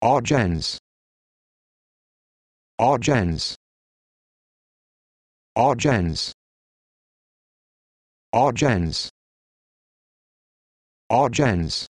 Audience. Audience. Audience. Audience. Audience.